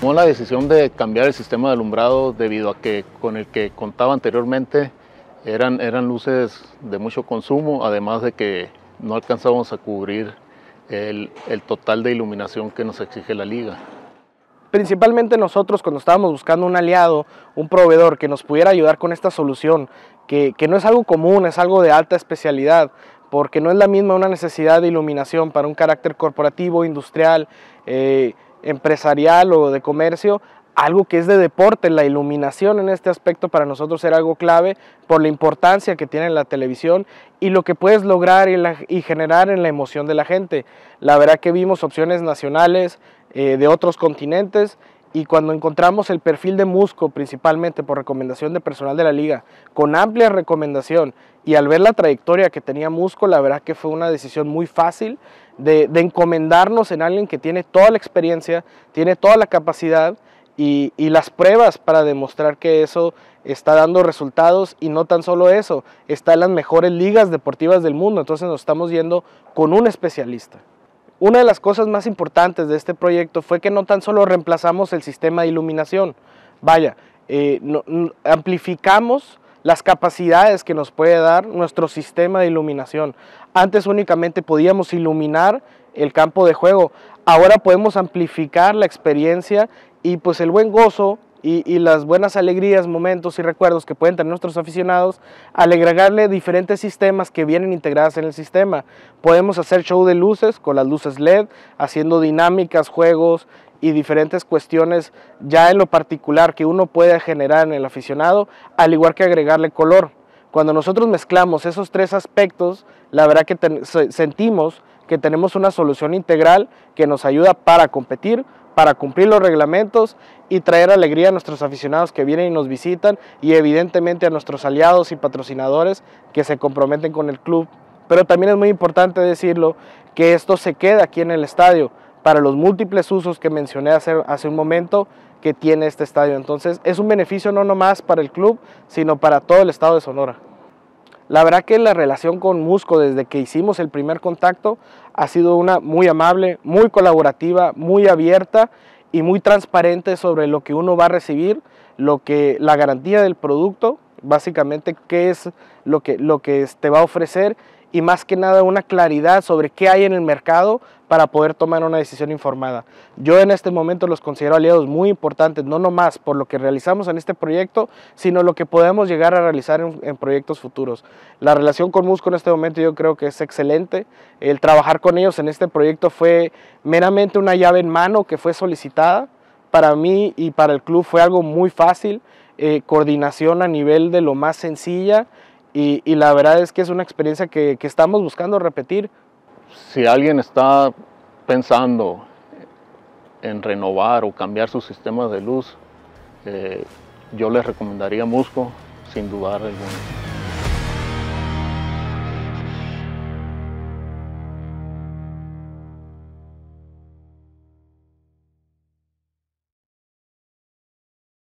Tomó la decisión de cambiar el sistema de alumbrado debido a que con el que contaba anteriormente eran, eran luces de mucho consumo, además de que no alcanzábamos a cubrir el, el total de iluminación que nos exige la liga principalmente nosotros cuando estábamos buscando un aliado, un proveedor que nos pudiera ayudar con esta solución, que, que, no es algo común, es algo de alta especialidad, porque no es la misma una necesidad de iluminación para un carácter corporativo, industrial, eh, empresarial o de comercio, algo que es de deporte, la iluminación en este aspecto para nosotros era algo clave por la importancia que tiene la televisión y lo que puedes lograr y, generar en la emoción de la gente. La verdad que vimos opciones nacionales eh, de otros continentes y cuando encontramos el perfil de Musco, principalmente por recomendación de personal de la liga, con amplia recomendación, y al ver la trayectoria que tenía Musco, la verdad que fue una decisión muy fácil de, encomendarnos en alguien que tiene toda la experiencia, tiene toda la capacidad y, y las pruebas para demostrar que eso está dando resultados y no tan solo eso, está en las mejores ligas deportivas del mundo, entonces nos estamos yendo con un especialista. Una de las cosas más importantes de este proyecto fue que no tan solo reemplazamos el sistema de iluminación, vaya, eh, amplificamos las capacidades que nos puede dar nuestro sistema de iluminación. Antes únicamente podíamos iluminar el campo de juego, ahora podemos amplificar la experiencia y pues el buen gozo y, las buenas alegrías, momentos y recuerdos que pueden tener nuestros aficionados al agregarle diferentes sistemas que vienen integradas en el sistema. Podemos hacer show de luces con las luces LED, haciendo dinámicas, juegos y diferentes cuestiones ya en lo particular que uno puede generar en el aficionado, al igual que agregarle color. Cuando nosotros mezclamos esos tres aspectos, la verdad que sentimos que tenemos una solución integral que nos ayuda para competir, para cumplir los reglamentos y traer alegría a nuestros aficionados que vienen y nos visitan y evidentemente a nuestros aliados y patrocinadores que se comprometen con el club. Pero también es muy importante decirlo que esto se queda aquí en el estadio para los múltiples usos que mencioné hace, hace un momento que tiene este estadio. Entonces es un beneficio no nomás para el club, sino para todo el estado de Sonora. La verdad que la relación con Musco desde que hicimos el primer contacto ha sido una muy amable, muy colaborativa, muy abierta y muy transparente sobre lo que uno va a recibir, lo que la garantía del producto, básicamente qué es lo que, lo que te va a ofrecer y más que nada una claridad sobre qué hay en el mercado para poder tomar una decisión informada. Yo en este momento los considero aliados muy importantes, no nomás por lo que realizamos en este proyecto, sino lo que podemos llegar a realizar en, proyectos futuros. La relación con Musco en este momento yo creo que es excelente. El trabajar con ellos en este proyecto fue meramente una llave en mano que fue solicitada. Para mí y para el club fue algo muy fácil, eh, coordinación a nivel de lo más sencilla, y, la verdad es que es una experiencia que, estamos buscando repetir. Si alguien está pensando en renovar o cambiar su sistema de luz, eh, yo les recomendaría Musco, sin dudar alguna.